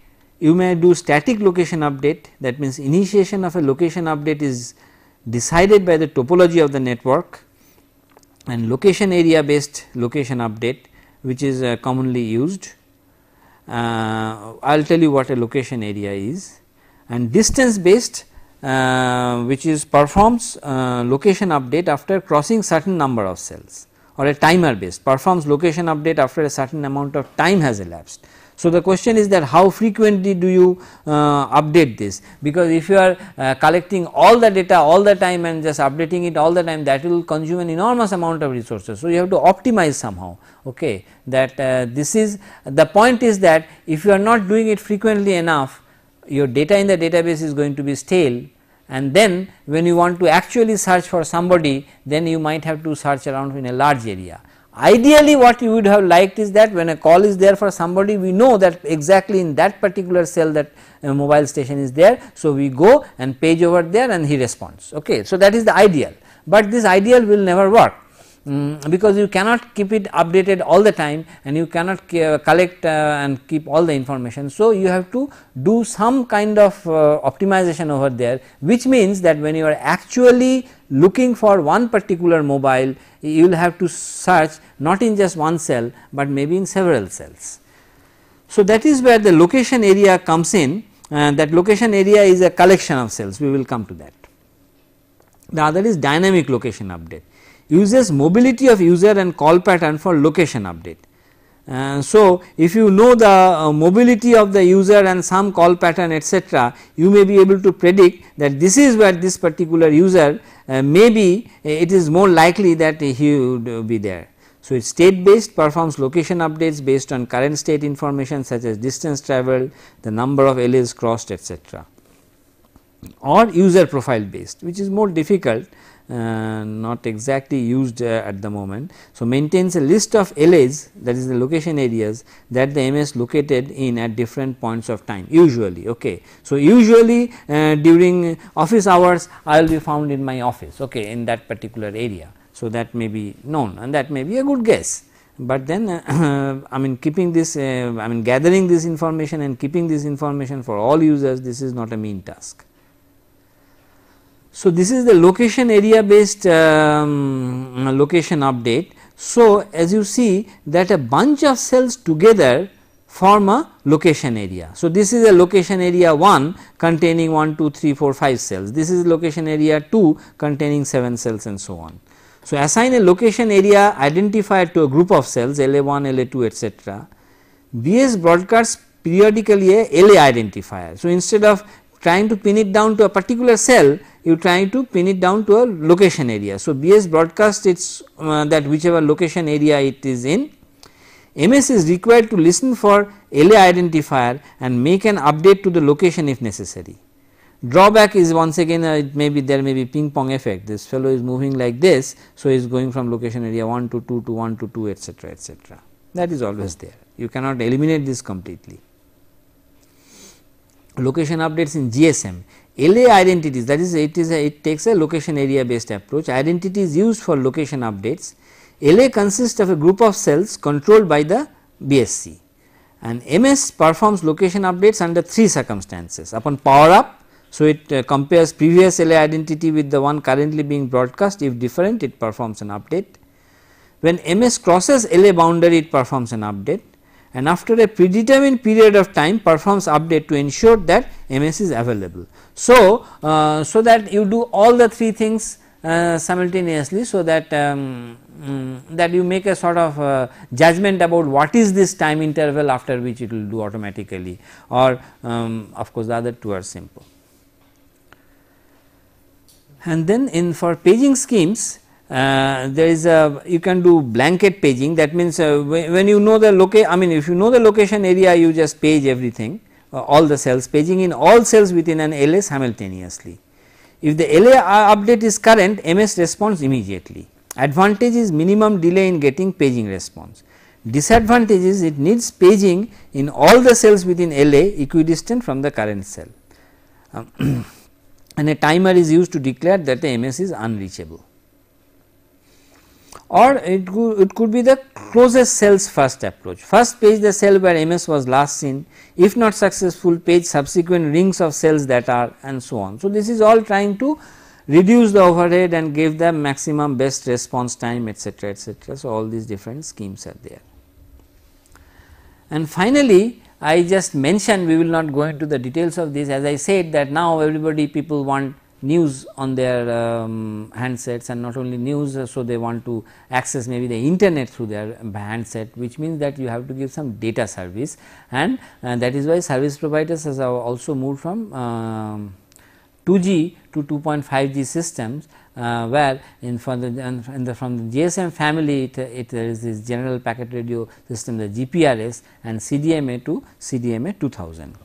you may do static location update that means initiation of a location update is decided by the topology of the network and location area based location update which is uh, commonly used. Uh, I will tell you what a location area is and distance based uh, which is performs uh, location update after crossing certain number of cells or a timer based performs location update after a certain amount of time has elapsed. So, the question is that how frequently do you uh, update this because if you are uh, collecting all the data all the time and just updating it all the time that will consume an enormous amount of resources. So, you have to optimize somehow okay that uh, this is the point is that if you are not doing it frequently enough your data in the database is going to be stale and then when you want to actually search for somebody then you might have to search around in a large area. Ideally what you would have liked is that when a call is there for somebody we know that exactly in that particular cell that mobile station is there. So, we go and page over there and he responds okay. So, that is the ideal, but this ideal will never work um, because you cannot keep it updated all the time and you cannot uh, collect uh, and keep all the information. So, you have to do some kind of uh, optimization over there which means that when you are actually looking for one particular mobile you will have to search not in just one cell, but maybe in several cells. So, that is where the location area comes in uh, that location area is a collection of cells we will come to that. The other is dynamic location update uses mobility of user and call pattern for location update. Uh, so, if you know the uh, mobility of the user and some call pattern etc., you may be able to predict that this is where this particular user uh, may be uh, it is more likely that he would uh, be there. So, it is state based performs location updates based on current state information such as distance travelled, the number of LAs crossed etc., or user profile based which is more difficult uh, not exactly used uh, at the moment. So, maintains a list of LAs that is the location areas that the MS located in at different points of time usually. Okay. So, usually uh, during office hours I will be found in my office okay, in that particular area. So, that may be known and that may be a good guess but then uh, I mean keeping this uh, I mean gathering this information and keeping this information for all users this is not a mean task. So, this is the location area based um, location update. So, as you see that a bunch of cells together form a location area. So, this is a location area 1 containing 1, 2, 3, 4, 5 cells, this is location area 2 containing 7 cells and so on. So, assign a location area identifier to a group of cells LA1, LA2 etc. BS broadcasts periodically a LA identifier. So, instead of trying to pin it down to a particular cell you try to pin it down to a location area. So, BS broadcasts its uh, that whichever location area it is in. MS is required to listen for LA identifier and make an update to the location if necessary. Drawback is once again uh, it may be there may be ping pong effect this fellow is moving like this. So, he is going from location area 1 to 2 to 1 to 2 etcetera etcetera that is always there you cannot eliminate this completely location updates in GSM. LA identities that is it is a, it takes a location area based approach identity is used for location updates. LA consists of a group of cells controlled by the BSC and MS performs location updates under three circumstances upon power up. So, it uh, compares previous LA identity with the one currently being broadcast if different it performs an update. When MS crosses LA boundary it performs an update and after a predetermined period of time performs update to ensure that MS is available. So, uh, so that you do all the three things uh, simultaneously so that um, um, that you make a sort of uh, judgment about what is this time interval after which it will do automatically or um, of course the other two are simple. And then in for paging schemes uh, there is a you can do blanket paging that means uh, when you know the location I mean if you know the location area you just page everything uh, all the cells paging in all cells within an LA simultaneously. If the LA uh, update is current MS responds immediately advantage is minimum delay in getting paging response disadvantage is it needs paging in all the cells within LA equidistant from the current cell um, and a timer is used to declare that the MS is unreachable or it could, it could be the closest cells first approach. First page the cell where MS was last seen, if not successful page subsequent rings of cells that are and so on. So, this is all trying to reduce the overhead and give the maximum best response time etc., etc. So, all these different schemes are there. And finally, I just mentioned we will not go into the details of this as I said that now everybody people want news on their um, handsets and not only news, uh, so they want to access maybe the internet through their handset which means that you have to give some data service and that is why service providers has also moved from uh, um, 2G to 2.5G systems uh, where in from the, in the, from the GSM family it, it is this general packet radio system the GPRS and CDMA to CDMA 2000.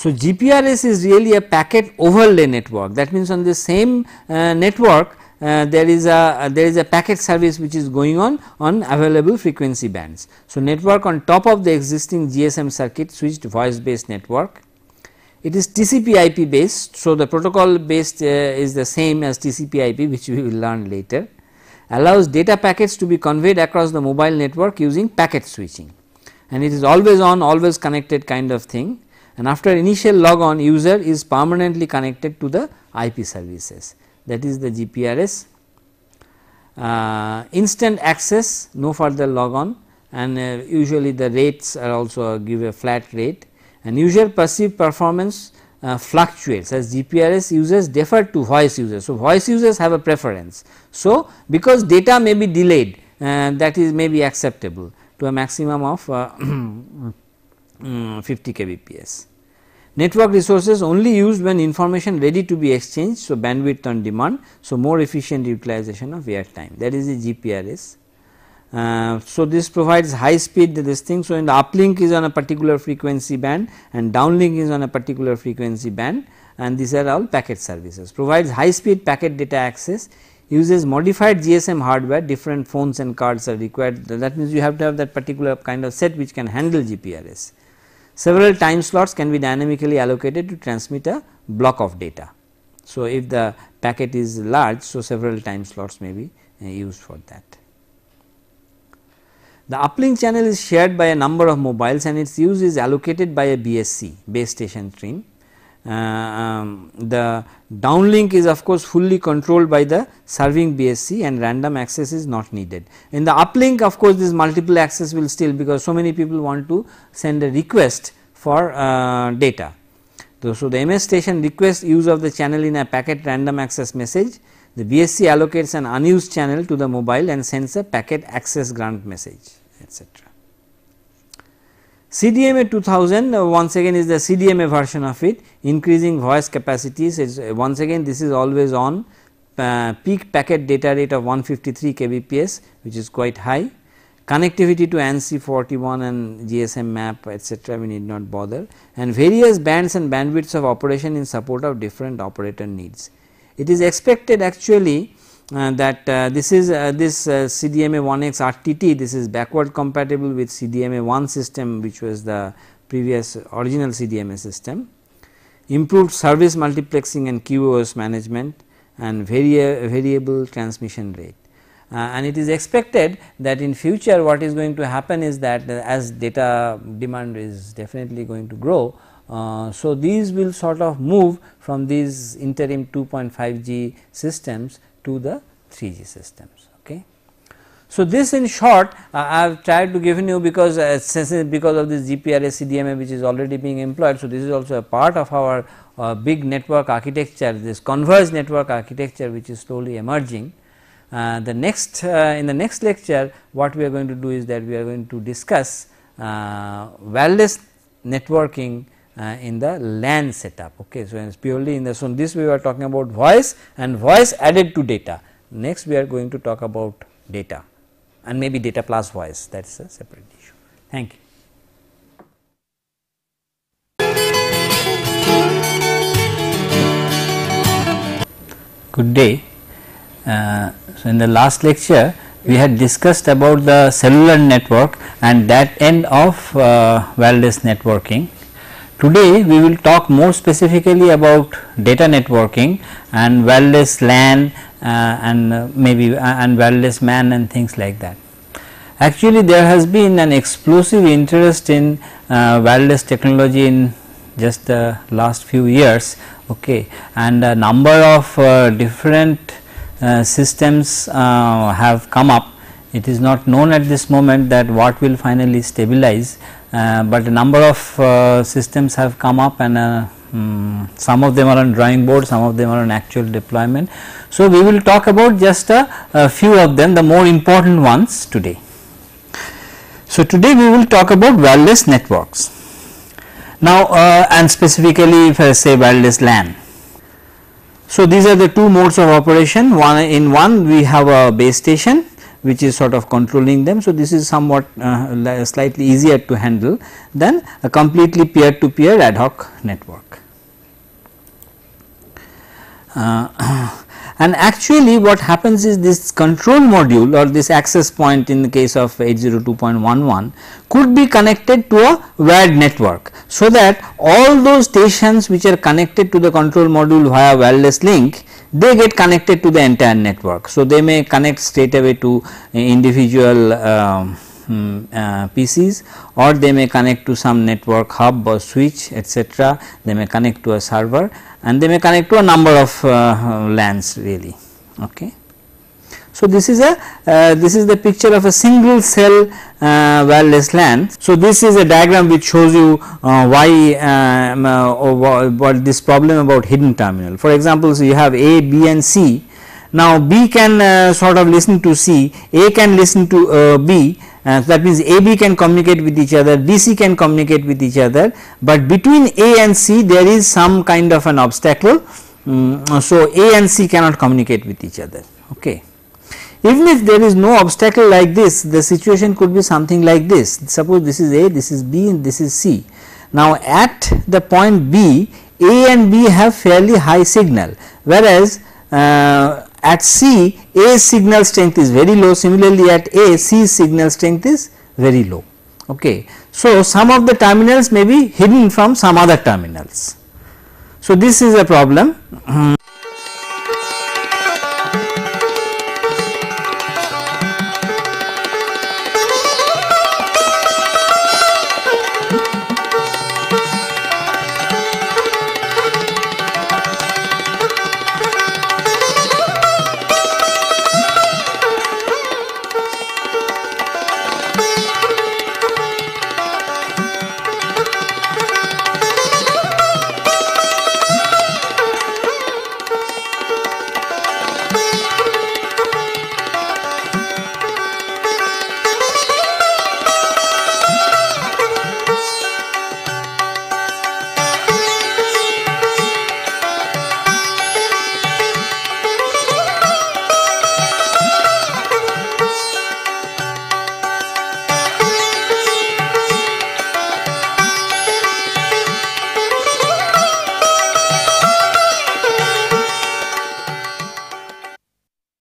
So, GPRS is really a packet overlay network that means on the same uh, network uh, there is a uh, there is a packet service which is going on on available frequency bands. So, network on top of the existing GSM circuit switched voice based network. It is TCP IP based. So, the protocol based uh, is the same as TCP IP which we will learn later allows data packets to be conveyed across the mobile network using packet switching and it is always on always connected kind of thing and after initial logon user is permanently connected to the IP services that is the GPRS. Uh, instant access no further logon and uh, usually the rates are also give a flat rate and user perceived performance uh, fluctuates as GPRS users defer to voice users. So, voice users have a preference. So, because data may be delayed uh, that is may be acceptable to a maximum of uh, mm, 50 kbps. Network resources only used when information ready to be exchanged, so bandwidth on demand, so more efficient utilization of air time. that is the GPRS. Uh, so, this provides high speed this thing. So, in the uplink is on a particular frequency band and downlink is on a particular frequency band and these are all packet services. Provides high speed packet data access, uses modified GSM hardware different phones and cards are required that means you have to have that particular kind of set which can handle GPRS. Several time slots can be dynamically allocated to transmit a block of data. So, if the packet is large, so several time slots may be uh, used for that. The uplink channel is shared by a number of mobiles and its use is allocated by a BSC base station stream uh, um, the downlink is of course fully controlled by the serving BSC and random access is not needed. In the uplink of course, this multiple access will still because so many people want to send a request for uh, data. So, so, the MS station requests use of the channel in a packet random access message, the BSC allocates an unused channel to the mobile and sends a packet access grant message etc. CDMA 2000 uh, once again is the CDMA version of it increasing voice capacities is uh, once again this is always on uh, peak packet data rate of 153 kbps which is quite high connectivity to ANSI 41 and GSM map etc we need not bother and various bands and bandwidths of operation in support of different operator needs. It is expected actually uh, that uh, this is uh, this uh, CDMA1X RTT this is backward compatible with CDMA1 system which was the previous original CDMA system. Improved service multiplexing and QoS management and vari variable transmission rate. Uh, and it is expected that in future what is going to happen is that uh, as data demand is definitely going to grow. so, these will sort of move from these interim 2.5 G systems to the 3G systems. Okay. So, this in short uh, I have tried to give you because uh, since uh, because of this GPRS CDMA which is already being employed. So, this is also a part of our uh, big network architecture this converged network architecture which is slowly emerging. Uh, the next uh, in the next lecture what we are going to do is that we are going to discuss wireless networking uh, in the LAN setup. Okay, so it's purely in the so this we were talking about voice and voice added to data. Next we are going to talk about data and maybe data plus voice that is a separate issue. Thank you. Good day. Uh, so, in the last lecture we had discussed about the cellular network and that end of uh, wireless networking Today we will talk more specifically about data networking and wireless LAN uh, and uh, maybe uh, and wireless MAN and things like that. Actually there has been an explosive interest in uh, wireless technology in just the last few years okay and a number of uh, different uh, systems have come up it is not known at this moment that what will finally stabilize uh, but a number of uh, systems have come up and um, some of them are on drawing board, some of them are on actual deployment. So, we will talk about just a, a, few of them the more important ones today. So, today we will talk about wireless networks now uh, and specifically if I say wireless LAN. So, these are the two modes of operation one in one we have a base station which is sort of controlling them. So, this is somewhat uh, slightly easier to handle than a completely peer to peer ad hoc network. Uh, and actually what happens is this control module or this access point in the case of 802.11 could be connected to a WAD network. So, that all those stations which are connected to the control module via wireless link they get connected to the entire network. So, they may connect straight away to uh, individual um, hmm, uh, PCs or they may connect to some network hub or switch etc. They may connect to a server and they may connect to a number of uh, LANs really. Okay. So, this is a uh, this is the picture of a single cell uh, wireless LAN. So, this is a diagram which shows you uh, why um, uh, what this problem about hidden terminal. For example, so you have A, B and C. Now, B can uh, sort of listen to C, A can listen to uh, B uh, so that means AB can communicate with each other, DC can communicate with each other, but between A and C there is some kind of an obstacle. Um, so, A and C cannot communicate with each other. Okay. Even if there is no obstacle like this, the situation could be something like this. Suppose this is A, this is B and this is C. Now, at the point B, A and B have fairly high signal, whereas uh, at C, A signal strength is very low. Similarly, at A, C signal strength is very low. Okay. So, some of the terminals may be hidden from some other terminals. So, this is a problem.